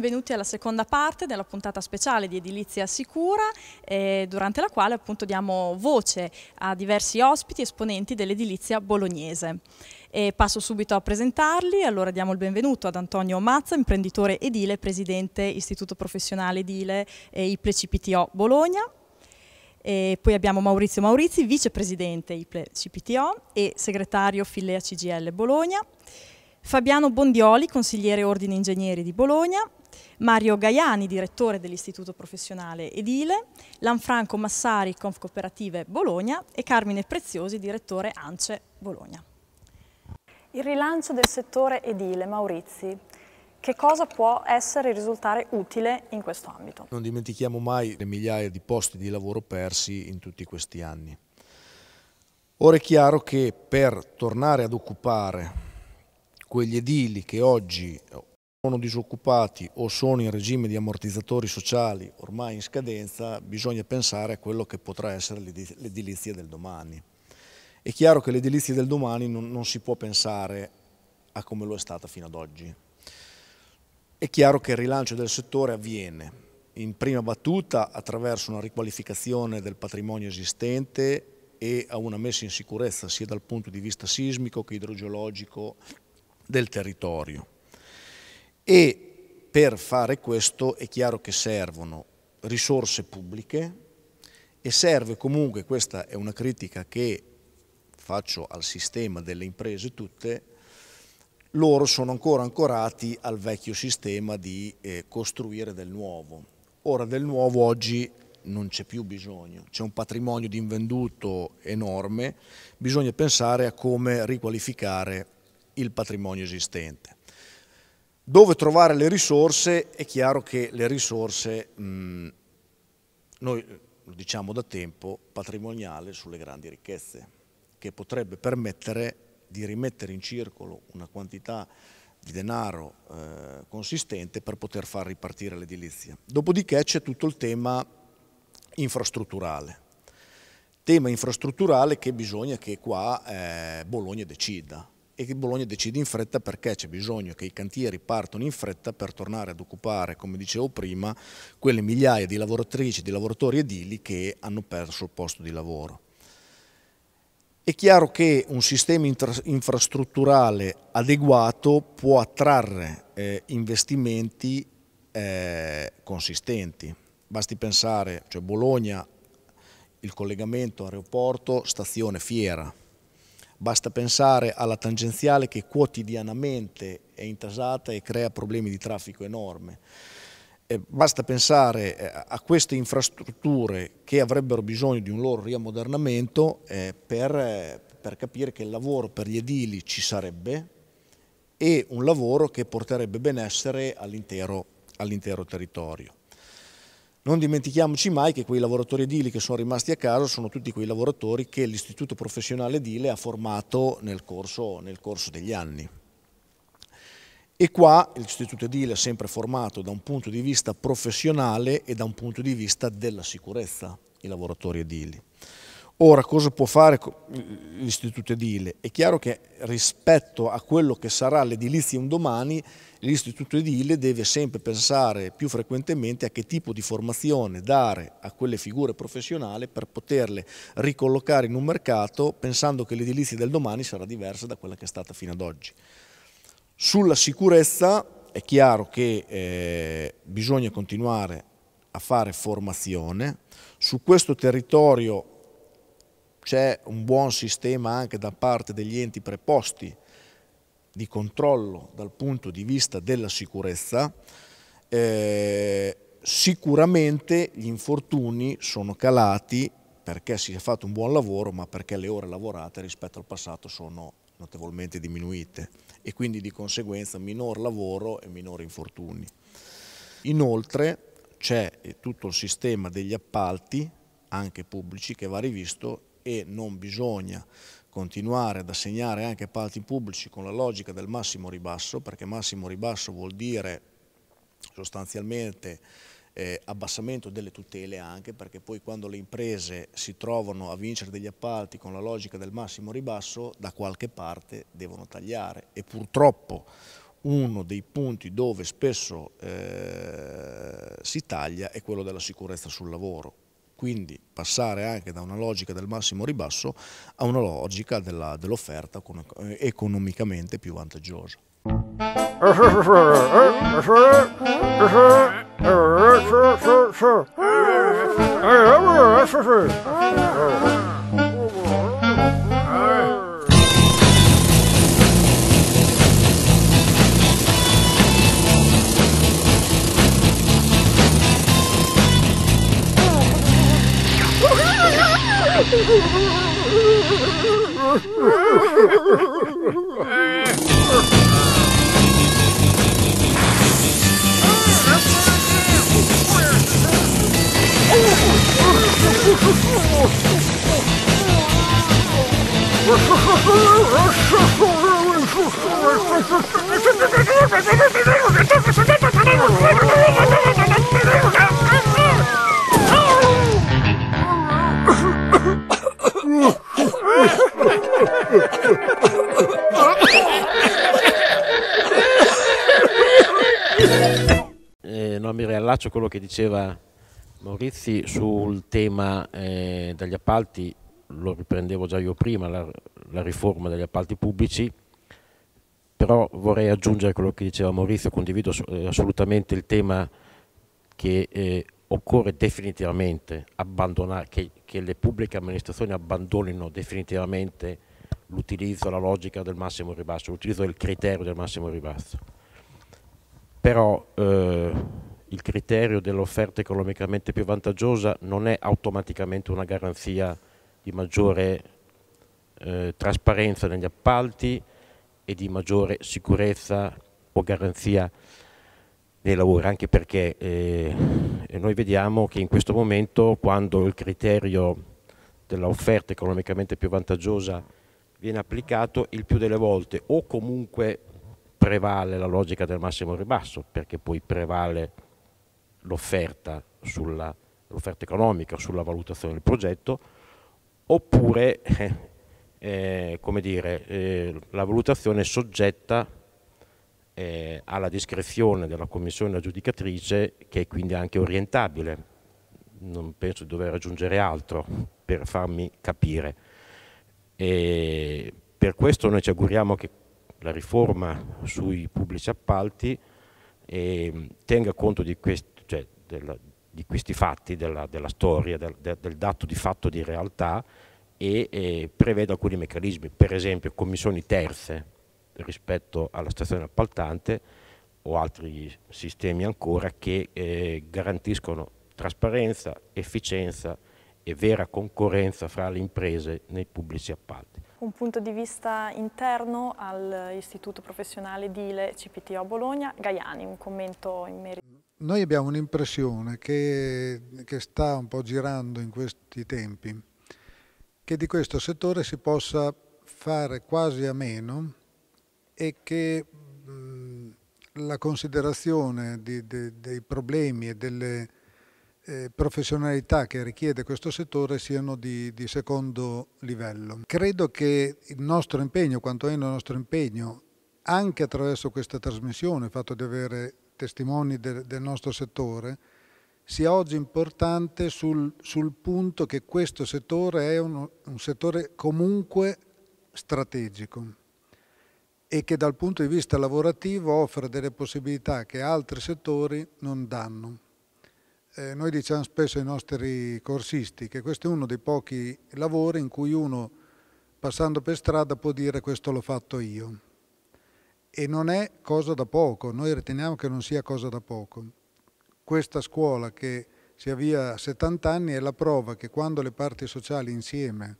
benvenuti alla seconda parte della puntata speciale di Edilizia Sicura, eh, durante la quale appunto diamo voce a diversi ospiti esponenti dell'edilizia bolognese. E passo subito a presentarli, allora diamo il benvenuto ad Antonio Mazza, imprenditore edile, presidente Istituto Professionale Edile e IPLE CPTO Bologna. E poi abbiamo Maurizio Maurizi, vicepresidente IPLE CPTO e segretario Fillea CGL Bologna. Fabiano Bondioli, consigliere Ordine Ingegneri di Bologna, Mario Gaiani, direttore dell'Istituto Professionale Edile, Lanfranco Massari, Conf Cooperative Bologna e Carmine Preziosi, direttore ANCE Bologna. Il rilancio del settore edile, Maurizi, che cosa può essere e risultare utile in questo ambito? Non dimentichiamo mai le migliaia di posti di lavoro persi in tutti questi anni. Ora è chiaro che per tornare ad occupare quegli edili che oggi sono disoccupati o sono in regime di ammortizzatori sociali ormai in scadenza, bisogna pensare a quello che potrà essere l'edilizia del domani. È chiaro che l'edilizia del domani non, non, si può pensare a come lo è stata fino ad oggi. È chiaro che il rilancio del settore avviene in prima battuta attraverso una riqualificazione del patrimonio esistente e a una messa in sicurezza sia dal punto di vista sismico che idrogeologico del territorio e per fare questo è chiaro che servono risorse pubbliche e serve comunque, questa è una critica che faccio al sistema delle imprese tutte, loro sono ancora ancorati al vecchio sistema di eh, costruire del nuovo. Ora del nuovo oggi non c'è più bisogno, c'è un patrimonio di invenduto enorme, bisogna pensare a come riqualificare il patrimonio esistente. Dove trovare le risorse? È chiaro che le risorse, mh, mm, noi eh, lo diciamo da tempo, patrimoniale sulle grandi ricchezze, che potrebbe permettere di rimettere in circolo una quantità di denaro eh, consistente per poter far ripartire l'edilizia. Dopodiché c'è tutto il tema infrastrutturale, tema infrastrutturale che bisogna che qua eh, Bologna decida, e che Bologna decide in fretta perché c'è bisogno che i cantieri partano in fretta per tornare ad occupare, come dicevo prima, quelle migliaia di lavoratrici, di lavoratori edili che hanno perso il posto di lavoro. È chiaro che un sistema infrastrutturale adeguato può attrarre eh, investimenti eh, consistenti. Basti pensare, cioè Bologna, il collegamento aeroporto, stazione, fiera, Basta pensare alla tangenziale che quotidianamente è intasata e crea problemi di traffico enorme. Eh, basta pensare eh, a queste infrastrutture che avrebbero bisogno di un loro riammodernamento eh, per, per capire che il lavoro per gli edili ci sarebbe e un lavoro che porterebbe benessere all'intero all territorio. Non dimentichiamoci mai che quei lavoratori edili che sono rimasti a casa sono tutti quei lavoratori che l'istituto professionale edile ha formato nel corso, nel corso degli anni. E qua l'istituto edile è sempre formato da un punto di vista professionale e da un punto di vista della sicurezza i lavoratori edili. Ora cosa può fare l'istituto edile? È chiaro che rispetto a quello che sarà l'edilizia un domani, l'istituto edile deve sempre pensare più frequentemente a che tipo di formazione dare a quelle figure professionali per poterle ricollocare in un mercato pensando che l'edilizia del domani sarà diversa da quella che è stata fino ad oggi. Sulla sicurezza è chiaro che eh, bisogna continuare a fare formazione, su questo territorio c'è un buon sistema anche da parte degli enti preposti di controllo dal punto di vista della sicurezza, eh, sicuramente gli infortuni sono calati perché si è fatto un buon lavoro, ma perché le ore lavorate rispetto al passato sono notevolmente diminuite e quindi di conseguenza minor lavoro e minori infortuni. Inoltre c'è tutto il sistema degli appalti, anche pubblici, che va rivisto e non bisogna continuare ad assegnare anche appalti pubblici con la logica del massimo ribasso, perché massimo ribasso vuol dire sostanzialmente eh, abbassamento delle tutele anche, perché poi quando le imprese si trovano a vincere degli appalti con la logica del massimo ribasso, da qualche parte devono tagliare e purtroppo uno dei punti dove spesso eh, si taglia è quello della sicurezza sul lavoro quindi passare anche da una logica del massimo ribasso a una logica dell'offerta dell eh, economicamente più vantaggiosa. Oh, quello che diceva Maurizi sul tema eh, degli appalti, lo riprendevo già io prima, la, la, riforma degli appalti pubblici, però vorrei aggiungere quello che diceva Maurizio, condivido eh, assolutamente il tema che eh, occorre definitivamente abbandonare, che, che, le pubbliche amministrazioni abbandonino definitivamente l'utilizzo, la logica del massimo ribasso, l'utilizzo del criterio del massimo ribasso. Però eh, il criterio dell'offerta economicamente più vantaggiosa non è automaticamente una garanzia di maggiore eh, trasparenza negli appalti e di maggiore sicurezza o garanzia nei lavori, anche perché eh, noi vediamo che in questo momento quando il criterio dell'offerta economicamente più vantaggiosa viene applicato il più delle volte o comunque prevale la logica del massimo ribasso perché poi prevale l'offerta economica, sulla valutazione del progetto, oppure eh, eh dire, eh, la valutazione è soggetta eh, alla discrezione della commissione aggiudicatrice che è quindi anche orientabile. Non penso di dover aggiungere altro per farmi capire. E per questo noi ci auguriamo che la riforma sui pubblici appalti e ehm, tenga conto di, questi, cioè, della, di questi fatti, della, della storia, del, del, dato di fatto di realtà e, e preveda alcuni meccanismi, per esempio commissioni terze rispetto alla stazione appaltante o altri sistemi ancora che eh, garantiscono trasparenza, efficienza e vera concorrenza fra le imprese nei pubblici appalti un punto di vista interno all'istituto professionale edile CPTO Bologna. Gaiani, un commento in merito. Noi abbiamo un'impressione che, che sta un po' girando in questi tempi, che di questo settore si possa fare quasi a meno e che mh, la considerazione di, de, dei problemi e delle eh, professionalità che richiede questo settore siano di, di, secondo livello. Credo che il nostro impegno, quantomeno il nostro impegno, anche attraverso questa trasmissione, il fatto di avere testimoni de, del nostro settore, sia oggi importante sul, sul punto che questo settore è uno, un settore comunque strategico e che dal punto di vista lavorativo offre delle possibilità che altri settori non danno. Eh, noi diciamo spesso ai nostri corsisti che questo è uno dei pochi lavori in cui uno passando per strada può dire questo l'ho fatto io. E non è cosa da poco, noi riteniamo che non sia cosa da poco. Questa scuola che si avvia a 70 anni è la prova che quando le parti sociali insieme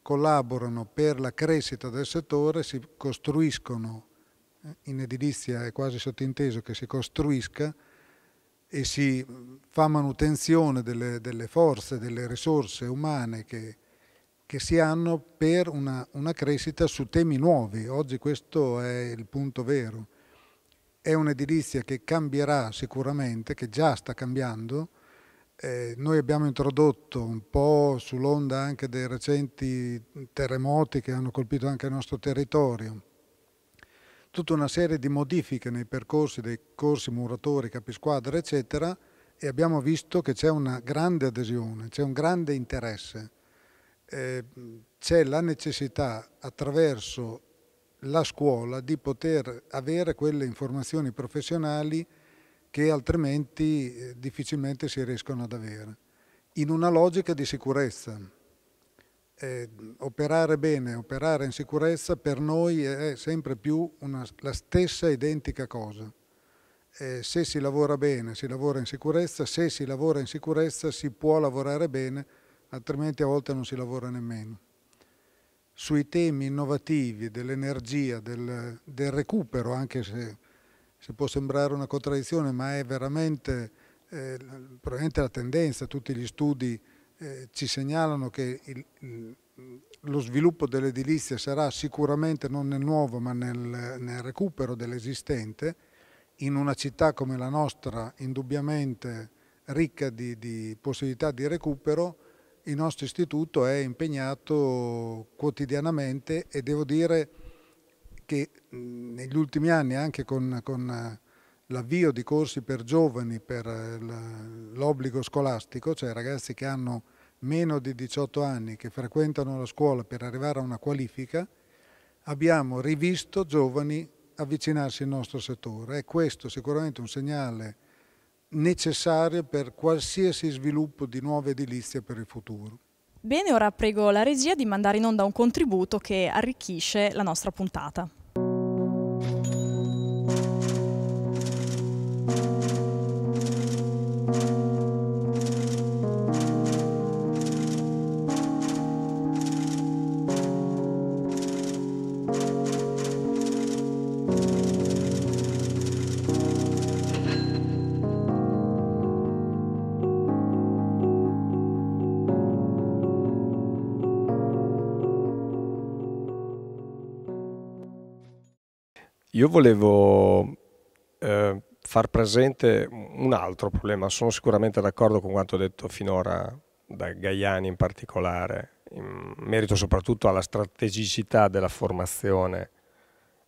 collaborano per la crescita del settore si costruiscono, eh, in edilizia è quasi sottinteso che si costruisca, e si fa manutenzione delle, delle forze, delle risorse umane che, che si hanno per una, una, crescita su temi nuovi. Oggi questo è il punto vero. È un'edilizia che cambierà sicuramente, che già sta cambiando. Eh, noi abbiamo introdotto un po' sull'onda anche dei recenti terremoti che hanno colpito anche il nostro territorio, tutta una serie di modifiche nei percorsi dei corsi muratori, capisquadra, eccetera, e abbiamo visto che c'è una grande adesione, c'è un grande interesse, eh, c'è la necessità attraverso la scuola di poter avere quelle informazioni professionali che altrimenti eh, difficilmente si riescono ad avere, in una logica di sicurezza eh, operare bene, operare in sicurezza per noi è sempre più una, la stessa identica cosa. Eh, se si lavora bene si lavora in sicurezza, se si lavora in sicurezza si può lavorare bene, altrimenti a volte non si lavora nemmeno. Sui temi innovativi dell'energia, del, del, recupero, anche se, se, può sembrare una contraddizione, ma è veramente, eh, veramente la tendenza, tutti gli studi eh, ci segnalano che il, lo sviluppo dell'edilizia sarà sicuramente non nel nuovo ma nel, nel recupero dell'esistente, in una città come la nostra indubbiamente ricca di, di possibilità di recupero, il nostro istituto è impegnato quotidianamente e devo dire che negli ultimi anni anche con, con l'avvio di corsi per giovani per eh, l'obbligo scolastico, cioè ragazzi che hanno meno di 18 anni, che frequentano la scuola per arrivare a una qualifica, abbiamo rivisto giovani avvicinarsi al nostro settore. È questo sicuramente un segnale necessario per qualsiasi sviluppo di nuova edilizia per il futuro. Bene, ora prego la regia di mandare in onda un contributo che arricchisce la nostra puntata. Io volevo eh, far presente un altro problema, sono sicuramente d'accordo con quanto detto finora da Gaiani in particolare, in merito soprattutto alla strategicità della formazione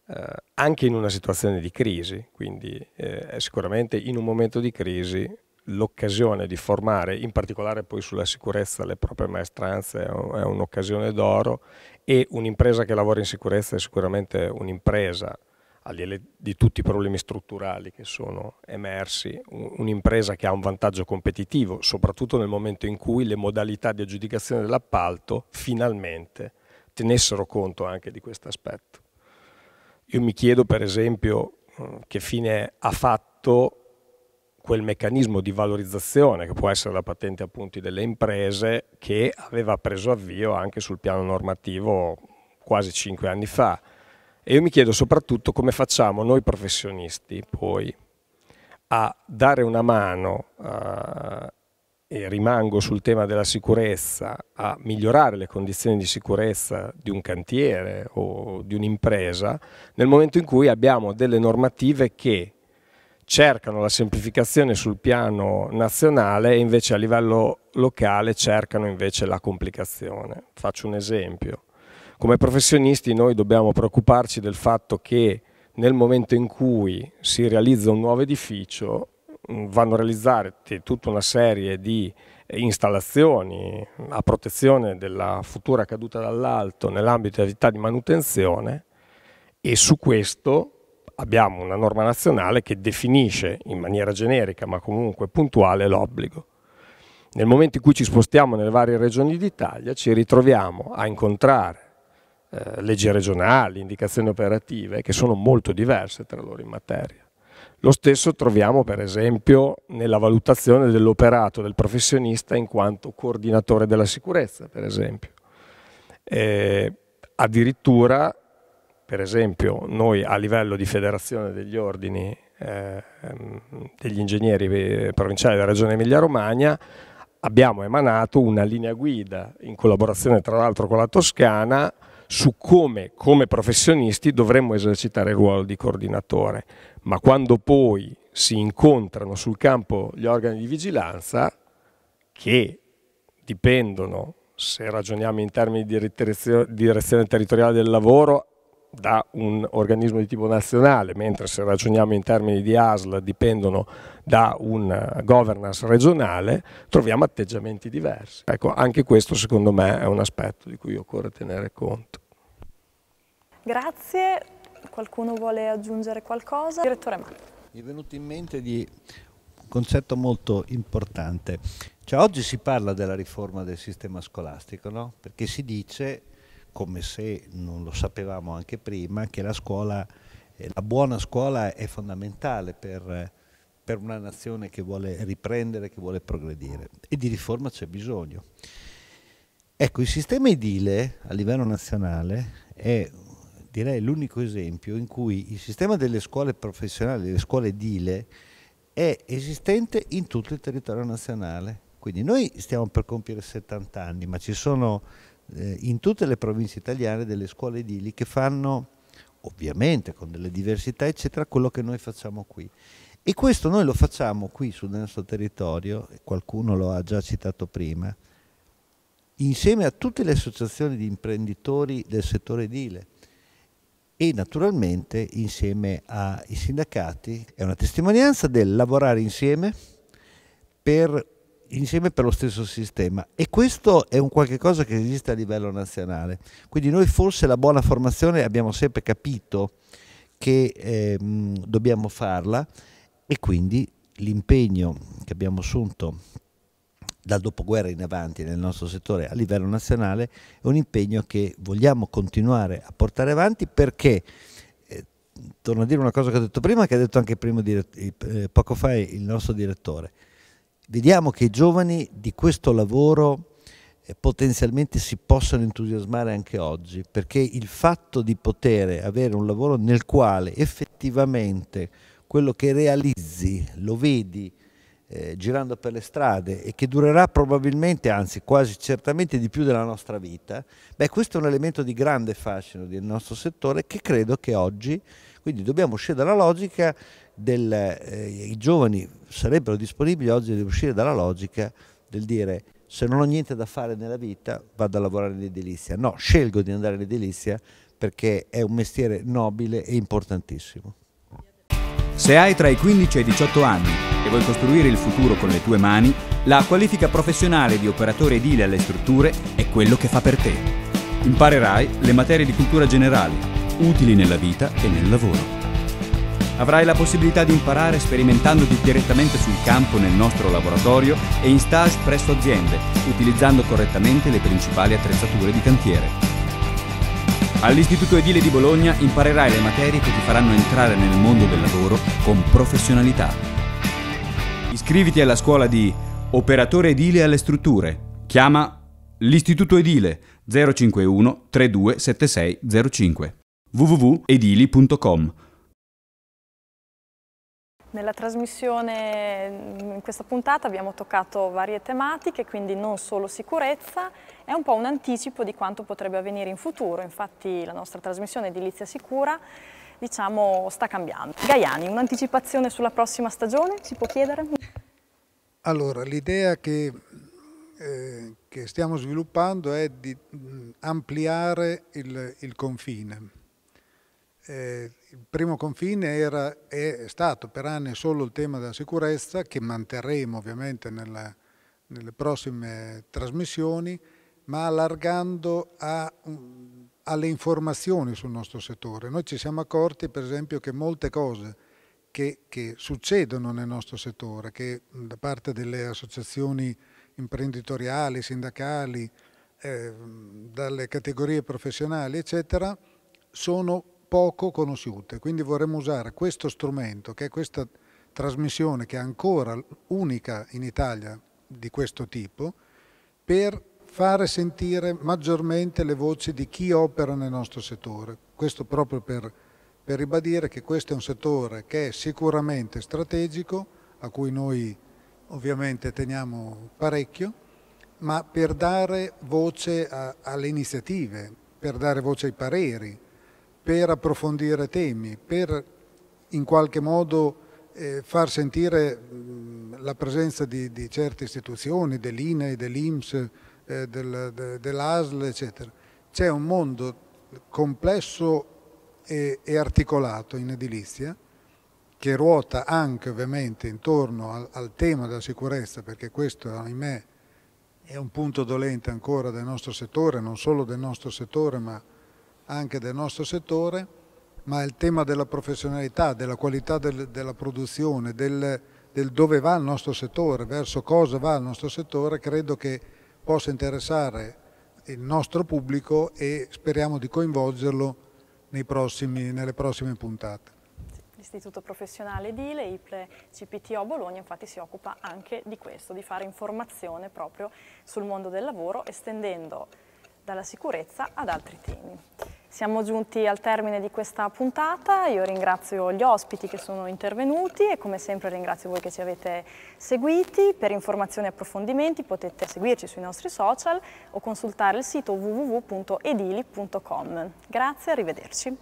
eh, anche in una situazione di crisi, quindi eh, sicuramente in un momento di crisi l'occasione di formare, in particolare poi sulla sicurezza, le proprie maestranze è un'occasione d'oro e un'impresa che lavora in sicurezza è sicuramente un'impresa al di là di tutti i problemi strutturali che sono emersi, un'impresa che ha un vantaggio competitivo, soprattutto nel momento in cui le modalità di aggiudicazione dell'appalto finalmente tenessero conto anche di questo aspetto. Io mi chiedo per esempio mm, che fine ha fatto quel meccanismo di valorizzazione che può essere la patente appunti delle imprese che aveva preso avvio anche sul piano normativo quasi cinque anni fa e io mi chiedo soprattutto come facciamo noi professionisti poi a dare una mano, eh, e rimango sul tema della sicurezza, a migliorare le condizioni di sicurezza di un cantiere o di un'impresa nel momento in cui abbiamo delle normative che cercano la semplificazione sul piano nazionale e invece a livello locale cercano invece la complicazione. Faccio un esempio. Come professionisti noi dobbiamo preoccuparci del fatto che nel momento in cui si realizza un nuovo edificio mm, vanno realizzate tutta una serie di eh, installazioni a protezione della futura caduta dall'alto nell'ambito di di manutenzione e su questo abbiamo una norma nazionale che definisce in maniera generica ma comunque puntuale l'obbligo. Nel momento in cui ci spostiamo nelle varie regioni d'Italia ci ritroviamo a incontrare eh, leggi regionali, indicazioni operative, che sono molto diverse tra loro in materia. Lo stesso troviamo per esempio nella valutazione dell'operato del professionista in quanto coordinatore della sicurezza, per esempio. Eh, addirittura, per esempio, noi a livello di federazione degli ordini eh, degli ingegneri eh, provinciali della regione Emilia-Romagna abbiamo emanato una linea guida in collaborazione tra l'altro con la Toscana su come come professionisti dovremmo esercitare il ruolo di coordinatore, ma quando poi si incontrano sul campo gli organi di vigilanza che dipendono, se ragioniamo in termini di direzione territoriale del lavoro, da un organismo di tipo nazionale, mentre se ragioniamo in termini di ASL dipendono da una eh, governance regionale, troviamo atteggiamenti diversi. Ecco, anche questo secondo me è un aspetto di cui occorre tenere conto. Grazie, qualcuno vuole aggiungere qualcosa? Direttore Mann. Mi è venuto in mente di un concetto molto importante. Cioè, oggi si parla della riforma del sistema scolastico, no? perché si dice come se non lo sapevamo anche prima, che la, scuola, eh, la buona scuola è fondamentale per, per una nazione che vuole riprendere, che vuole progredire e di riforma c'è bisogno. Ecco, il sistema edile a livello nazionale è direi l'unico esempio in cui il sistema delle scuole professionali, delle scuole edile, è esistente in tutto il territorio nazionale. Quindi noi stiamo per compiere 70 anni, ma ci sono eh, in tutte le province italiane delle scuole edili che fanno, ovviamente con delle diversità, eccetera, quello che noi facciamo qui. E questo noi lo facciamo qui sul nostro territorio, qualcuno lo ha già citato prima, insieme a tutte le associazioni di imprenditori del settore edile e naturalmente insieme ai sindacati. È una testimonianza del lavorare insieme per insieme per lo stesso sistema e questo è un qualche cosa che esiste a livello nazionale. Quindi noi forse la buona formazione abbiamo sempre capito che eh, dobbiamo farla e quindi l'impegno che abbiamo assunto dal dopoguerra in avanti nel nostro settore a livello nazionale è un impegno che vogliamo continuare a portare avanti perché eh, torno a dire una cosa che ho detto prima che ha detto anche prima, eh, poco fa il nostro direttore vediamo che i giovani di questo lavoro eh, potenzialmente si possono entusiasmare anche oggi, perché il fatto di poter avere un lavoro nel quale effettivamente quello che realizzi lo vedi eh, girando per le strade e che durerà probabilmente, anzi quasi certamente di più della nostra vita, beh questo è un elemento di grande fascino del nostro settore che credo che oggi, quindi dobbiamo uscire dalla logica del, eh, i giovani sarebbero disponibili oggi di uscire dalla logica del dire se non ho niente da fare nella vita vado a lavorare in edilizia. No, scelgo di andare in edilizia perché è un mestiere nobile e importantissimo. Se hai tra i 15 e i 18 anni e vuoi costruire il futuro con le tue mani, la qualifica professionale di operatore edile alle strutture è quello che fa per te. Imparerai le materie di cultura generale, utili nella vita e nel lavoro Avrai la possibilità di imparare sperimentandoti direttamente sul campo nel nostro laboratorio e in stage presso aziende, utilizzando correttamente le principali attrezzature di cantiere. All'Istituto Edile di Bologna imparerai le materie che ti faranno entrare nel mondo del lavoro con professionalità. Iscriviti alla scuola di Operatore Edile alle strutture. Chiama l'Istituto Edile 051 327605 www.edili.com nella trasmissione, in questa puntata, abbiamo toccato varie tematiche, quindi non solo sicurezza, è un po' un anticipo di quanto potrebbe avvenire in futuro, infatti la nostra trasmissione Edilizia Sicura diciamo, sta cambiando. Gaiani, un'anticipazione sulla prossima stagione, si può chiedere? Allora, l'idea che, eh, che, stiamo sviluppando è di ampliare il, il confine eh, il primo confine era, è stato per anni solo il tema della sicurezza, che manterremo ovviamente nella, nelle prossime trasmissioni, ma allargando a, mm, alle informazioni sul nostro settore. Noi ci siamo accorti, per esempio, che molte cose che, che succedono nel nostro settore, che mm, da parte delle associazioni imprenditoriali, sindacali, eh, mm, dalle categorie professionali, eccetera, sono poco conosciute, quindi vorremmo usare questo strumento che è questa trasmissione che è ancora unica in Italia di questo tipo per fare sentire maggiormente le voci di chi opera nel nostro settore. Questo proprio per, per ribadire che questo è un settore che è sicuramente strategico, a cui noi ovviamente teniamo parecchio, ma per dare voce a, alle iniziative, per dare voce ai pareri, per approfondire temi, per in qualche modo eh, far sentire mh, mm, la presenza di, di, certe istituzioni, dell'INE, dell'IMS, eh, del, de, dell'ASL, eccetera. C'è un mondo complesso e, e, articolato in edilizia che ruota anche ovviamente intorno al, al tema della sicurezza, perché questo, ahimè, è un punto dolente ancora del nostro settore, non solo del nostro settore, ma anche del nostro settore, ma il tema della professionalità, della qualità del, della produzione, del, del dove va il nostro settore, verso cosa va il nostro settore, credo che possa interessare il nostro pubblico e speriamo di coinvolgerlo prossimi, nelle prossime puntate. L'Istituto Professionale Dile, IPLE CPTO Bologna, infatti si occupa anche di questo, di fare informazione proprio sul mondo del lavoro, estendendo dalla sicurezza ad altri temi. Siamo giunti al termine di questa puntata, io ringrazio gli ospiti che sono intervenuti e come sempre ringrazio voi che ci avete seguiti. Per informazioni e approfondimenti potete seguirci sui nostri social o consultare il sito www.edili.com. Grazie, arrivederci.